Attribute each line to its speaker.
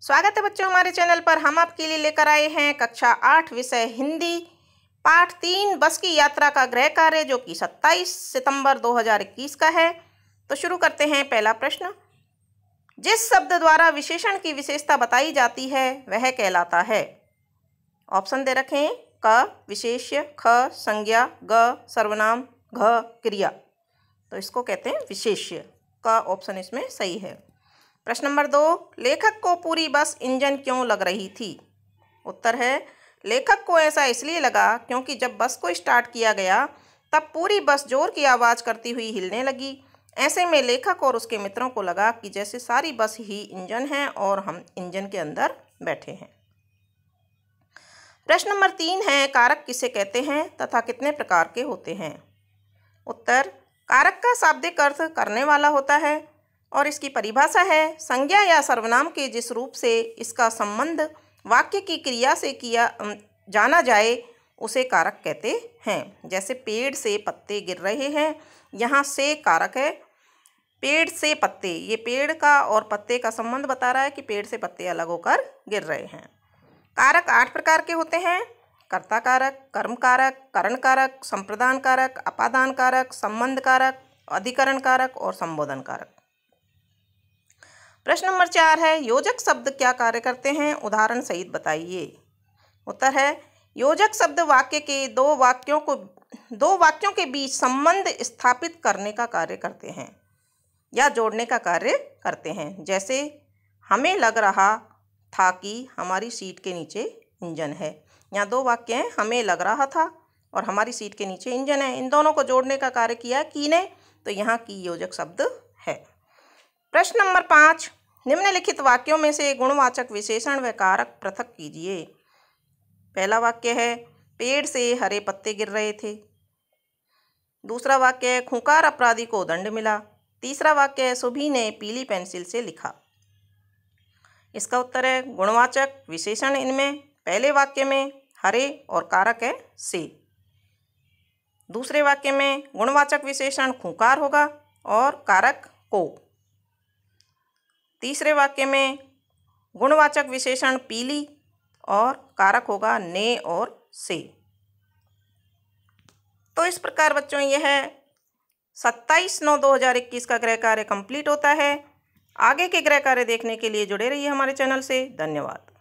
Speaker 1: स्वागत है बच्चों हमारे चैनल पर हम आपके लिए लेकर आए हैं कक्षा आठ विषय हिंदी पाठ तीन बस की यात्रा का गृह कार्य जो कि सत्ताईस सितंबर 2021 का है तो शुरू करते हैं पहला प्रश्न जिस शब्द द्वारा विशेषण की विशेषता बताई जाती है वह कहलाता है ऑप्शन दे रखें क विशेष्य ख संज्ञा ग सर्वनाम घ क्रिया तो इसको कहते हैं विशेष्य का ऑप्शन इसमें सही है प्रश्न नंबर दो लेखक को पूरी बस इंजन क्यों लग रही थी उत्तर है लेखक को ऐसा इसलिए लगा क्योंकि जब बस को स्टार्ट किया गया तब पूरी बस जोर की आवाज़ करती हुई हिलने लगी ऐसे में लेखक और उसके मित्रों को लगा कि जैसे सारी बस ही इंजन है और हम इंजन के अंदर बैठे हैं प्रश्न नंबर तीन है कारक किसे कहते हैं तथा कितने प्रकार के होते हैं उत्तर कारक का शाब्दिक अर्थ करने वाला होता है और इसकी परिभाषा है संज्ञा या सर्वनाम के जिस रूप से इसका संबंध वाक्य की क्रिया से किया जाना जाए उसे कारक कहते हैं जैसे पेड़ से पत्ते गिर रहे हैं यहाँ से कारक है पेड़ से पत्ते ये पेड़ का और पत्ते का संबंध बता रहा है कि पेड़ से पत्ते अलग होकर गिर रहे हैं कारक आठ प्रकार के होते हैं कर्ता कारक कर्म कारक करण कारक संप्रदान कारक अपादान कारक संबंध कारक अधिकरण कारक और संबोधन कारक प्रश्न नंबर चार है योजक शब्द क्या कार्य करते हैं उदाहरण सहित बताइए उत्तर है योजक शब्द वाक्य के दो वाक्यों को दो वाक्यों के बीच संबंध स्थापित करने का कार्य करते हैं या जोड़ने का कार्य करते हैं जैसे हमें लग रहा था कि हमारी सीट के नीचे इंजन है या दो वाक्य हैं हमें लग रहा था और हमारी सीट के नीचे इंजन है इन दोनों को जोड़ने का कार्य किया की ने तो यहाँ की योजक शब्द है प्रश्न नंबर पाँच निम्नलिखित वाक्यों में से गुणवाचक विशेषण व कारक पृथक कीजिए पहला वाक्य है पेड़ से हरे पत्ते गिर रहे थे दूसरा वाक्य है खूंखार अपराधी को दंड मिला तीसरा वाक्य है सुभी ने पीली पेंसिल से लिखा इसका उत्तर है गुणवाचक विशेषण इनमें पहले वाक्य में हरे और कारक है से दूसरे वाक्य में गुणवाचक विशेषण खूंखार होगा और कारक को तीसरे वाक्य में गुणवाचक विशेषण पीली और कारक होगा ने और से तो इस प्रकार बच्चों यह सत्ताईस नौ दो हज़ार इक्कीस का गृह कार्य कंप्लीट होता है आगे के गृह कार्य देखने के लिए जुड़े रहिए हमारे चैनल से धन्यवाद